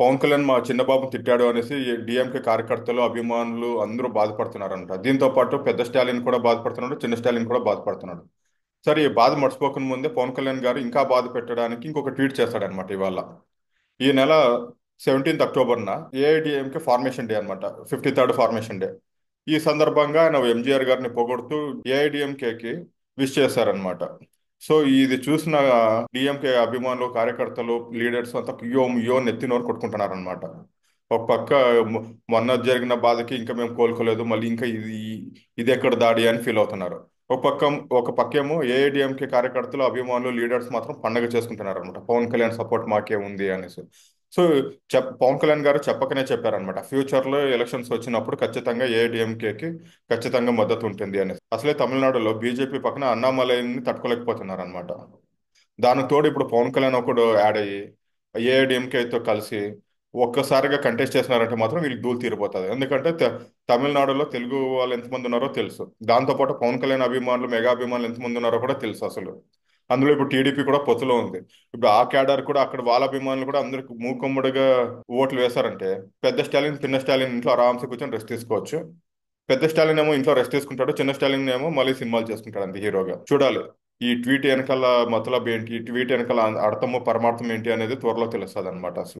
పవన్ కళ్యాణ్ మా చిన్నబాబు తిట్టాడు అనేసి డిఎంకే కార్యకర్తలు అభిమానులు అందరూ బాధపడుతున్నారంట దీంతో పాటు పెద్ద స్టాలిన్ కూడా బాధపడుతున్నాడు చిన్న స్టాలిన్ కూడా బాధపడుతున్నాడు సరే ఈ బాధ మర్చిపోకుండా ముందే పవన్ కళ్యాణ్ గారు ఇంకా బాధ పెట్టడానికి ఇంకొక ట్వీట్ చేస్తాడనమాట ఇవాళ ఈ నెల సెవెంటీన్త్ అక్టోబర్న ఏఐడిఎంకే ఫార్మేషన్ డే అనమాట ఫిఫ్టీ థర్డ్ ఫార్మేషన్ డే ఈ సందర్భంగా ఆయన ఎంజీఆర్ గారిని పొగొడుతూ ఏఐడిఎంకేకి విష్ చేశారనమాట సో ఇది చూసిన డిఎంకే అభిమానులు కార్యకర్తలు లీడర్స్ అంతా యో యో నెత్తి నోరు కొట్టుకుంటున్నారు అనమాట ఒక పక్క మొన్న జరిగిన బాధకి ఇంకా మేము కోలుకోలేదు మళ్ళీ ఇంకా ఇది ఇది ఎక్కడ దాడి అని ఫీల్ అవుతున్నారు ఒక పక్క ఒక పక్కేమో ఏఐడిఎంకే కార్యకర్తలు అభిమానులు లీడర్స్ మాత్రం పండగ చేసుకుంటున్నారు అనమాట పవన్ కళ్యాణ్ సపోర్ట్ మాకే ఉంది అనేసి సో చెప్ పవన్ కళ్యాణ్ గారు చెప్పకనే చెప్పారనమాట ఫ్యూచర్లో ఎలక్షన్స్ వచ్చినప్పుడు ఖచ్చితంగా ఏఐడిఎంకేకి ఖచ్చితంగా మద్దతు ఉంటుంది అనేది అసలే తమిళనాడులో బీజేపీ పక్కన అన్నామలైని తట్టుకోలేకపోతున్నారనమాట దానికి తోడు ఇప్పుడు పవన్ కళ్యాణ్ ఒకడు యాడ్ అయ్యి ఏఐడిఎంకేతో కలిసి ఒక్కసారిగా కంటెస్ట్ చేసినారంటే మాత్రం వీళ్ళకి దూలు తీరిపోతుంది ఎందుకంటే తమిళనాడులో తెలుగు వాళ్ళు ఎంతమంది ఉన్నారో తెలుసు దాంతోపాటు పవన్ కళ్యాణ్ అభిమానులు మెగా అభిమానులు ఎంతమంది ఉన్నారో కూడా తెలుసు అసలు అందులో ఇప్పుడు టీడీపీ కూడా పొత్తులో ఉంది ఇప్పుడు ఆ కేడర్ కూడా అక్కడ వాళ్ళ అభిమానులు కూడా అందరికి మూకమ్ముడిగా ఓట్లు వేశారంటే పెద్ద స్టాలిన్ చిన్న స్టాలిన్ ఇంట్లో ఆరామ్సే కూర్చొని రెస్ట్ తీసుకోవచ్చు పెద్ద స్టాలిన్ ఏమో ఇంట్లో రెస్ట్ తీసుకుంటాడు చిన్న స్టాలిన్ ఏమో మళ్ళీ సినిమాలు చేసుకుంటాడు అంత హీరోగా చూడాలి ఈ ట్వీట్ వెనకాల మతలబ్ ఏంటి ట్వీట్ వెనకాల అర్థము పరమార్థం ఏంటి అనేది త్వరలో తెలుస్తుంది అనమాట అసలు